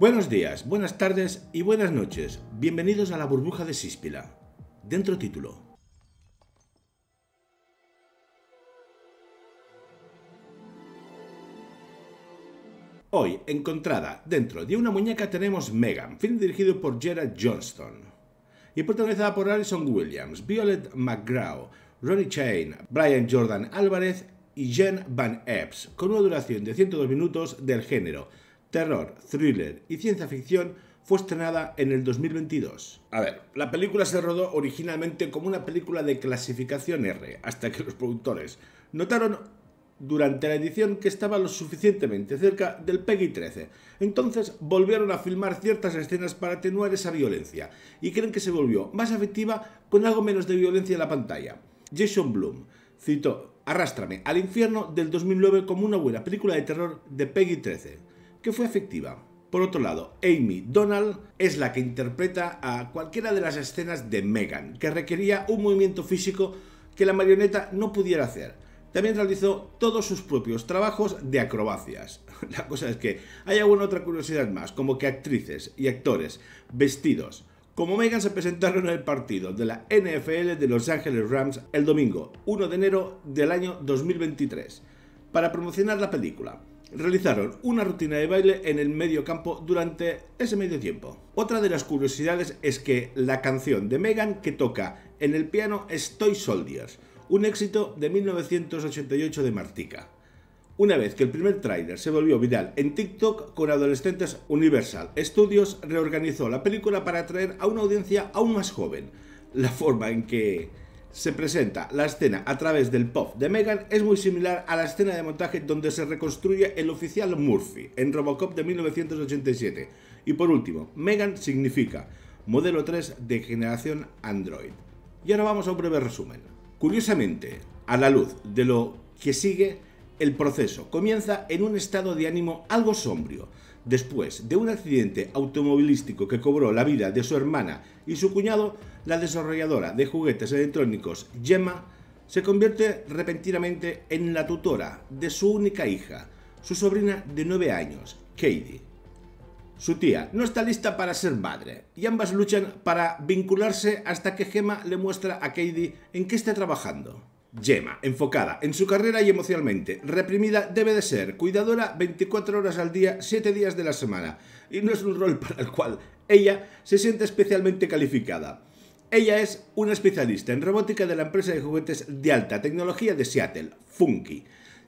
Buenos días, buenas tardes y buenas noches. Bienvenidos a la burbuja de Síspila. Dentro título. Hoy, encontrada dentro de una muñeca, tenemos Megan, film dirigido por Gerard Johnston y protagonizada por Alison Williams, Violet McGraw, Ronnie Chain, Brian Jordan Álvarez y Jen Van Epps, con una duración de 102 minutos del género terror, thriller y ciencia ficción, fue estrenada en el 2022. A ver, la película se rodó originalmente como una película de clasificación R, hasta que los productores notaron durante la edición que estaba lo suficientemente cerca del Peggy 13. Entonces volvieron a filmar ciertas escenas para atenuar esa violencia y creen que se volvió más efectiva con algo menos de violencia en la pantalla. Jason Bloom citó Arrástrame al infierno del 2009 como una buena película de terror de Peggy 13 que fue efectiva. Por otro lado, Amy Donald es la que interpreta a cualquiera de las escenas de Megan, que requería un movimiento físico que la marioneta no pudiera hacer. También realizó todos sus propios trabajos de acrobacias. La cosa es que hay alguna otra curiosidad más, como que actrices y actores vestidos como Megan se presentaron en el partido de la NFL de Los Ángeles Rams el domingo 1 de enero del año 2023 para promocionar la película realizaron una rutina de baile en el medio campo durante ese medio tiempo. Otra de las curiosidades es que la canción de Megan que toca en el piano es Toy Soldiers, un éxito de 1988 de Martica. Una vez que el primer trailer se volvió viral en TikTok con adolescentes, Universal Studios reorganizó la película para atraer a una audiencia aún más joven. La forma en que se presenta la escena a través del pop de Megan es muy similar a la escena de montaje donde se reconstruye el oficial Murphy en Robocop de 1987. Y por último, Megan significa modelo 3 de generación Android. Y ahora vamos a un breve resumen. Curiosamente, a la luz de lo que sigue, el proceso comienza en un estado de ánimo algo sombrío, Después de un accidente automovilístico que cobró la vida de su hermana y su cuñado, la desarrolladora de juguetes electrónicos Gemma se convierte repentinamente en la tutora de su única hija, su sobrina de 9 años, Katie. Su tía no está lista para ser madre y ambas luchan para vincularse hasta que Gemma le muestra a Katie en qué está trabajando. Gemma, enfocada en su carrera y emocionalmente reprimida, debe de ser cuidadora 24 horas al día, 7 días de la semana, y no es un rol para el cual ella se siente especialmente calificada. Ella es una especialista en robótica de la empresa de juguetes de alta tecnología de Seattle, Funky.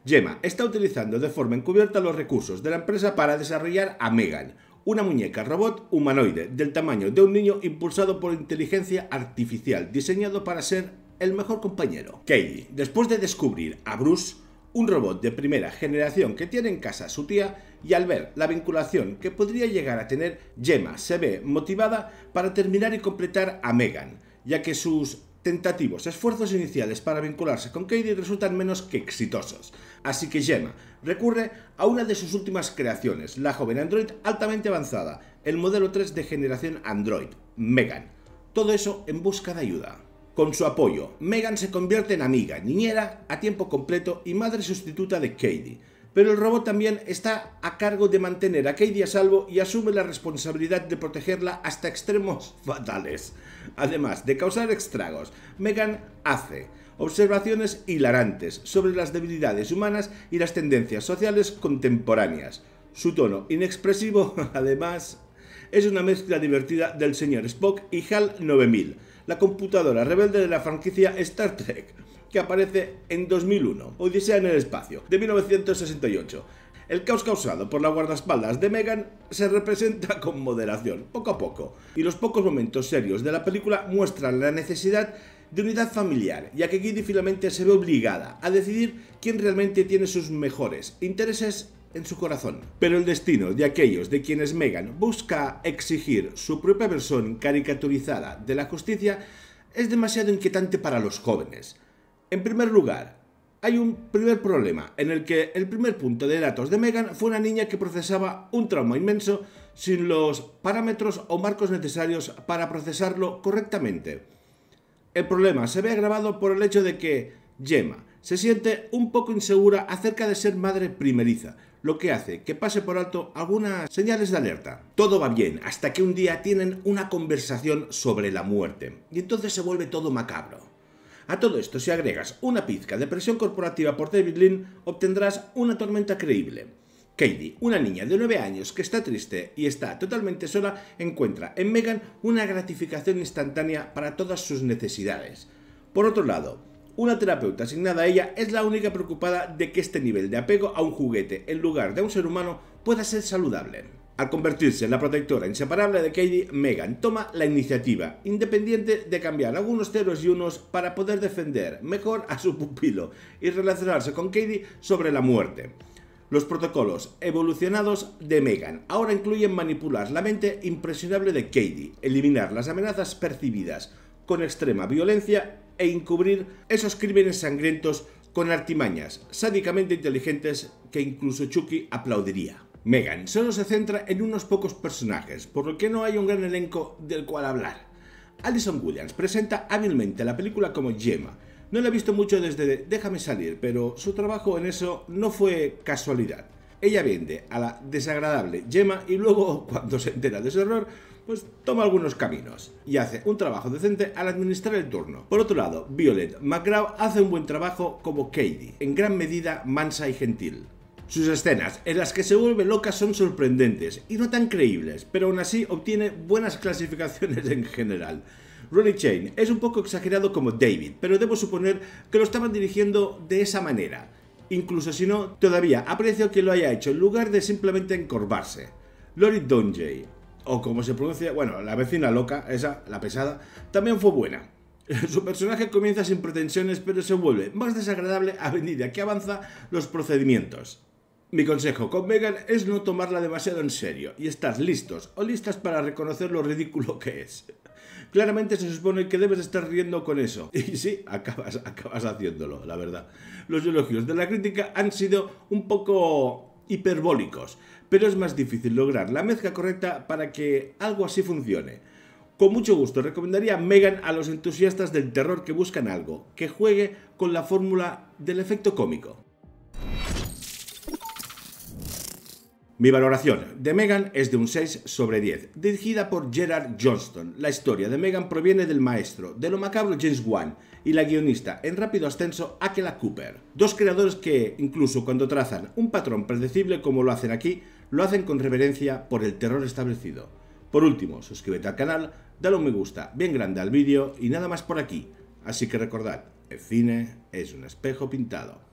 Gemma está utilizando de forma encubierta los recursos de la empresa para desarrollar a Megan, una muñeca robot humanoide del tamaño de un niño impulsado por inteligencia artificial, diseñado para ser el mejor compañero. Katie, después de descubrir a Bruce, un robot de primera generación que tiene en casa a su tía, y al ver la vinculación que podría llegar a tener, Gemma se ve motivada para terminar y completar a Megan, ya que sus tentativos esfuerzos iniciales para vincularse con Katie resultan menos que exitosos. Así que Gemma recurre a una de sus últimas creaciones, la joven android altamente avanzada, el modelo 3 de generación android, Megan. Todo eso en busca de ayuda. Con su apoyo, Megan se convierte en amiga, niñera a tiempo completo y madre sustituta de Katie. Pero el robot también está a cargo de mantener a Katie a salvo y asume la responsabilidad de protegerla hasta extremos fatales. Además de causar estragos, Megan hace observaciones hilarantes sobre las debilidades humanas y las tendencias sociales contemporáneas. Su tono inexpresivo, además, es una mezcla divertida del señor Spock y HAL 9000 la computadora rebelde de la franquicia Star Trek, que aparece en 2001, Odisea en el Espacio, de 1968. El caos causado por la guardaespaldas de Megan se representa con moderación, poco a poco, y los pocos momentos serios de la película muestran la necesidad de unidad familiar, ya que Kitty finalmente se ve obligada a decidir quién realmente tiene sus mejores intereses en su corazón. Pero el destino de aquellos de quienes Megan busca exigir su propia versión caricaturizada de la justicia es demasiado inquietante para los jóvenes. En primer lugar, hay un primer problema en el que el primer punto de datos de Megan fue una niña que procesaba un trauma inmenso sin los parámetros o marcos necesarios para procesarlo correctamente. El problema se ve agravado por el hecho de que Gemma se siente un poco insegura acerca de ser madre primeriza, lo que hace que pase por alto algunas señales de alerta. Todo va bien, hasta que un día tienen una conversación sobre la muerte, y entonces se vuelve todo macabro. A todo esto, si agregas una pizca de presión corporativa por David Lynn, obtendrás una tormenta creíble. Katie, una niña de 9 años que está triste y está totalmente sola, encuentra en Megan una gratificación instantánea para todas sus necesidades. Por otro lado, una terapeuta asignada a ella es la única preocupada de que este nivel de apego a un juguete en lugar de un ser humano pueda ser saludable. Al convertirse en la protectora inseparable de Katie, Megan toma la iniciativa, independiente de cambiar algunos ceros y unos para poder defender mejor a su pupilo y relacionarse con Katie sobre la muerte. Los protocolos evolucionados de Megan ahora incluyen manipular la mente impresionable de Katie, eliminar las amenazas percibidas con extrema violencia e encubrir esos crímenes sangrientos con artimañas sádicamente inteligentes que incluso Chucky aplaudiría. Megan solo se centra en unos pocos personajes, por lo que no hay un gran elenco del cual hablar. Alison Williams presenta hábilmente la película como Gemma. No la he visto mucho desde Déjame salir, pero su trabajo en eso no fue casualidad. Ella vende a la desagradable Gemma y luego, cuando se entera de su error, pues toma algunos caminos y hace un trabajo decente al administrar el turno. Por otro lado, Violet McGraw hace un buen trabajo como Katie, en gran medida mansa y gentil. Sus escenas en las que se vuelve loca son sorprendentes y no tan creíbles, pero aún así obtiene buenas clasificaciones en general. Ronnie Chain es un poco exagerado como David, pero debo suponer que lo estaban dirigiendo de esa manera. Incluso si no, todavía aprecio que lo haya hecho en lugar de simplemente encorvarse. Lori Donjay o como se pronuncia, bueno, la vecina loca, esa, la pesada, también fue buena. Su personaje comienza sin pretensiones, pero se vuelve más desagradable a medida que avanza los procedimientos. Mi consejo con Megan es no tomarla demasiado en serio y estar listos o listas para reconocer lo ridículo que es. Claramente se supone que debes estar riendo con eso. Y sí, acabas, acabas haciéndolo, la verdad. Los elogios de la crítica han sido un poco hiperbólicos, pero es más difícil lograr la mezcla correcta para que algo así funcione. Con mucho gusto recomendaría Megan a los entusiastas del terror que buscan algo, que juegue con la fórmula del efecto cómico. Mi valoración de Megan es de un 6 sobre 10. Dirigida por Gerard Johnston, la historia de Megan proviene del maestro, de lo macabro James Wan, y la guionista en rápido ascenso Akela Cooper. Dos creadores que, incluso cuando trazan un patrón predecible como lo hacen aquí, lo hacen con reverencia por el terror establecido. Por último, suscríbete al canal, dale un me gusta bien grande al vídeo y nada más por aquí. Así que recordad, el cine es un espejo pintado.